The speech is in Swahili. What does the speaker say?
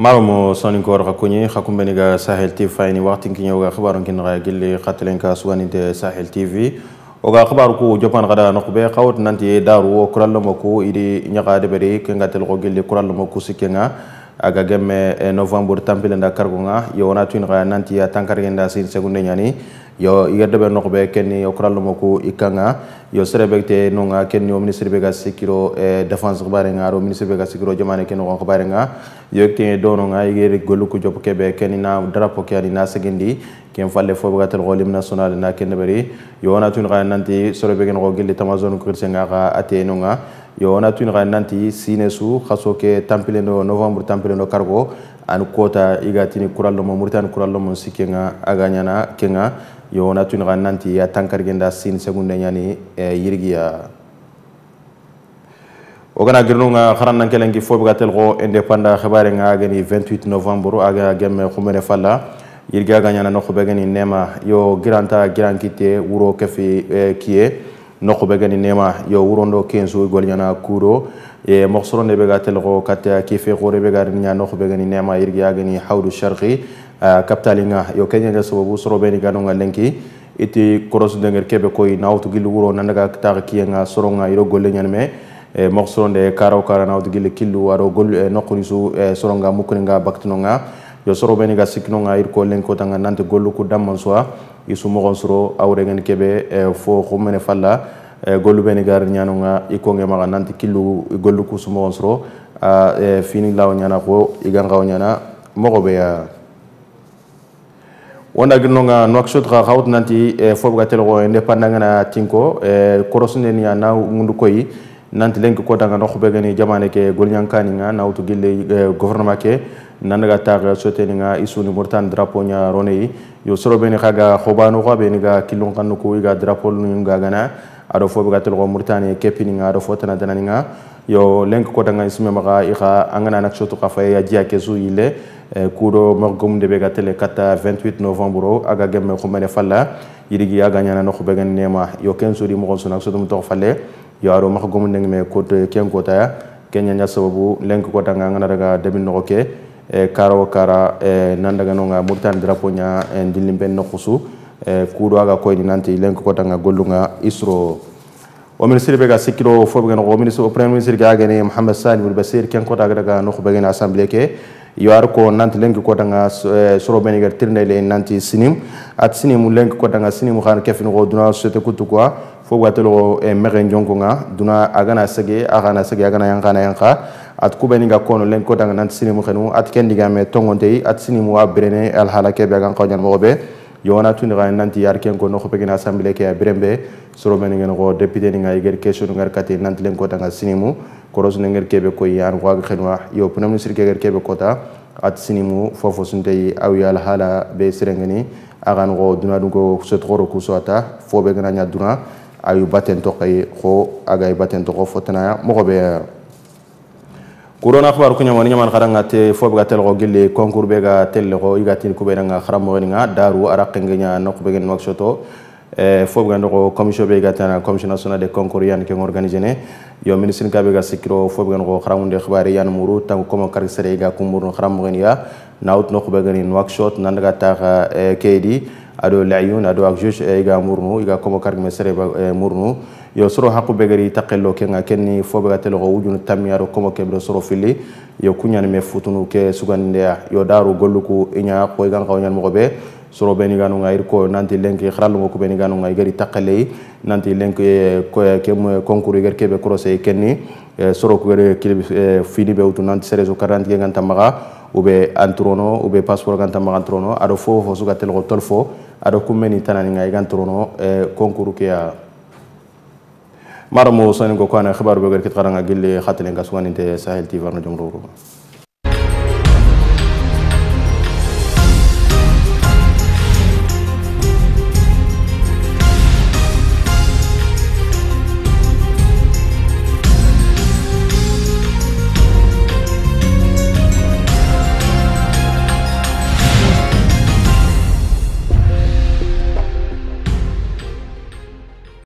marumo soninkoor xa kuñi xa kumbeniga sahel tv fayini waxtinkiñe oga xibaron gili xa ka suwani suganinte sahel tv oga xibaru ku jopan xada noxube xawot nanti daru wo kurallomo ku idi ñaxa deɓeri kengatel xo gilli kurallomo ku sikkenga aga gemme eh, novembre tampilenda yo na tuin xa nanti a ya genda sin segunde nyani yo yerde be no be kenni o kural mo ko ikanga yo serebekte no nga kenni o ministre be ga sikiro e defense bare nga ro ministre be ga sikiro jamane kenni ko bare nga yo ke do no nga yere golu ko job kebe kenni na drapo ke ani na segindi ken falle fo be ga tel golim national na kenni bari yo na tun ga nanti sorebe ken ko gelle tamazon ko kirsenga ga ate no nga yo wonati tun xa nanti sine su xaso ke tampilen do novembre tampilen do cargo an kota i gatini kural lomo muritani kural lomo si kenga aga ɲana kenga yo wonati tun xa nanti a tankarigenda sin segunde ɲani eh, yirigiya o gana girnunga xarannan kelenki fo bega tel xo indépendant nga ageni 28 novembre aga gemme xumene falla yirgi aga ɲana no xubegeni nema yo giranta giran kitte wuro kefi eh, kiye noxu be gani nema yo wurondo kenzo gol nyana kuro e moxsoro ne be ga telgo katta kife gore be ga nya noxu be gani nema irgi agani hawdu sharqi kaptalinga yo kenya ga sababu soro be ni ganu ngalenki iti koros denger kebe koy nawtu gilu wuro nandaga tar kiyenga soronga iro golle nyanme e moxsoro nde karaw kara nawtu gilu killu aro gol e, noxuri su e, soronga mukringa baktinonga yo soro be ni ga siknonga irko lenko tanga nante gollu ku damman soa Isumo sumogon soro awrengen kebe eh, fo xumene falla eh, gollu ɓeni gar ñanonga i konge maxa nanti killu gollu ku sumogon soro a ah, eh, fini igan ñana xo iganxawo ñana moxo ɓe a ya. wonda girnonga noakshot xa xawt nanti foɓe ga telexo indépendangana tinko korosundeni a na ngundu koy nanti lenki kodanga no xuɓegeni jamane ke golñankaninga nawtu gille gouvernement ke nanaga taga soteni nga isuni murtan draponya nya ronei yo soro beni kaga khobanu kha beni ga kilon kanu ko ga drapo nu nga gana ado fo be gatel go murtani kepini nga ado fo tana tana nga yo lenk ko danga isme maga iga angana nak sotu kha fa ya jia ile eh, kudo magum de be gatel kata 28 novembre aga gemme ko mene falla yirigi aga nyana no khobegen nema yo ken suri mo sona sotu to falle yo aro magum ndeng me ko ken ko ta ya. kenya nya sababu lenk ko danga ngana daga demin no ke Eh, kara o kara eh, nanda gano nga murtan drapo nya eh, ndilimbe nokusu no kusu kudo aga koyni nanti len ko nga gollunga isro ومنسير بيغا سيكرو فوبغن ومنسير وبرين منسير غاغني محمد سالم البصير كان كوتا غدا نخ بغن اسامبلي كي يوار كو نانت لينك كوتا غا آه، سرو بنيغر تيرني لي نانت سينيم ات سينيم لينك كوتا غا سينيم خان كيفن غو دونا سوت كوتو كوا فوغاتلو آه، مغن جونكو غا دونا اغانا سغي اغانا سغي اغانا يانغانا يانغا at kubeniga kono len ko danga nan sinimu xenu at kendiga me tongonte at sinimu wa brene al halake be gan qawjan mo be yona tuni ga nanti yar ken ko no khope gina assemblée ke birembe soro men ngen go député ni nga yeger question ngar kate nanti len ko tanga sinimu koros ne ngar kebe ko yan wa ga khenwa yo punam sir ke ger kebe kota at sinimu fofo sunte aw yal hala be serengeni agan go duna dun ko set goro sota fo be gna nya duna ayu baten to kay ko agay baten to ko fotana mo go be kurona khabar kunya mani nyaman kharanga ngate, fo be tel go concours be ga tel go igati ku be nga kharam nga daru ara kengenya no ku be gen nok shoto e fo be go commission be ga tana commission de concours yan ke organise ne yo ministre ka be ga sikro fo be go kharam de khabar yan muru tangu ko kar sere ga kumur kharam mo ya naut no ku be gen nok shot nan ga ta kedi ado layun aɗo akjuge eh, iga murnu iga komo kargme sere eh, murnu yo soro hakku be gari taqello kenga kenni fo ga teloko wujunu tammi aɗo komo keɓeɗo soro filli yo kuñani me futunu ke sugandeya yo daru golluku iña ko igan kawñan mogoɓe soro beni ganu nga irko nanti lenki xralungo ku beni ganu nga igari taqalei nanti lenki eh, kem concours igar kebe crossé kenni soro ku gari kilib fini be utu nanti sereso karantige ganta maga ube antrono ube passeport ganta maga antrono ado fofo suga telgo tolfo ado kummeni tananinga igan turuno konkuru keya mara mo sanin ko kana khabar be gar kit qaranga gille khatelenga suwaninte sahel tivarno jongro